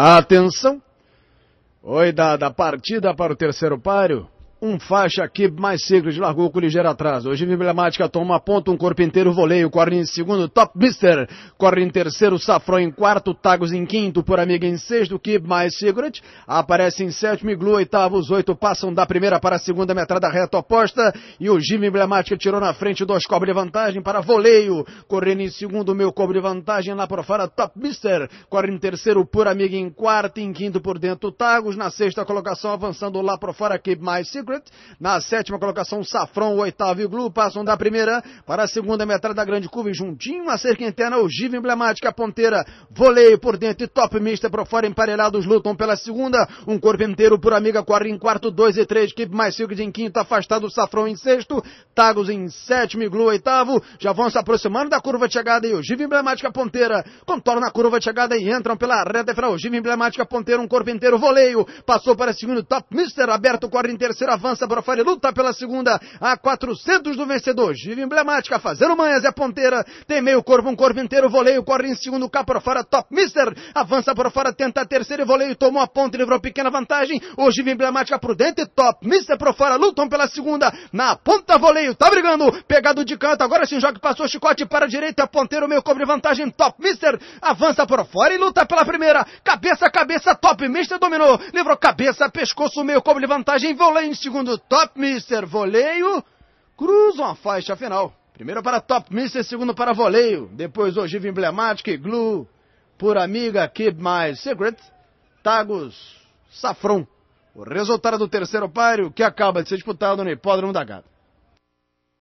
Atenção! Oi, da, da partida para o terceiro páreo. Um faixa aqui mais ciclos, largou com ligeiro atraso. Hoje emblemática toma ponto, um corpo inteiro, voleio, corre em segundo, Top Mister. Corre em terceiro, Safrão em quarto, Tagos em quinto, por amiga em sexto, Kib mais secret. Aparece em sétimo, Iglu, oitavo, os oito passam da primeira para a segunda metrada reta oposta. E o Jimmy emblemática tirou na frente, dois cobre de vantagem para voleio. Correndo em segundo, meu cobre de vantagem lá por fora, Top Mister. Corre em terceiro, por amiga em quarto, em quinto por dentro, Tagos. Na sexta colocação, avançando lá por fora, Kib mais secret. Secret. Na sétima colocação, Safrão, o oitavo e o Glue passam da primeira para a segunda metade da grande curva e juntinho a cerca interna, ogiva emblemática, ponteira, voleio por dentro e top mista para fora, emparelhados lutam pela segunda, um corpo inteiro por amiga, corre em quarto, dois e três, Keep mais Silks em quinto, afastado Safrão em sexto, Tagos em sétimo e Glue oitavo, já vão se aproximando da curva de chegada e ogiva emblemática, ponteira, contorna a curva de chegada e entram pela reta final, ogiva emblemática, ponteira, um corpo inteiro, voleio, passou para o segundo, top mister, aberto, corre em terceira avança para fora e luta pela segunda a 400 do vencedor. Giva emblemática, fazendo manhas, é ponteira, tem meio corpo, um corpo inteiro, voleio, corre em segundo, cá para fora, top mister, avança para fora, tenta a terceira e voleio, tomou a ponta, livrou pequena vantagem, hoje Giva emblemática prudente, top mister para fora, lutam pela segunda, na ponta, voleio, tá brigando, pegado de canto, agora sim joga, passou chicote para a direita, é ponteiro, meio cobre vantagem, top mister, avança para fora e luta pela primeira, cabeça, cabeça, top mister dominou, livrou cabeça, pescoço, meio cobre vantagem, voleio em Segundo, Top Mister Voleio. Cruzam a faixa final. Primeiro para Top Mister, segundo para Voleio. Depois, Ogiva Emblemática e Glue. Por Amiga, Keep My Secret. Tagos, Safron. O resultado do terceiro páreo que acaba de ser disputado no Hipódromo da Gata.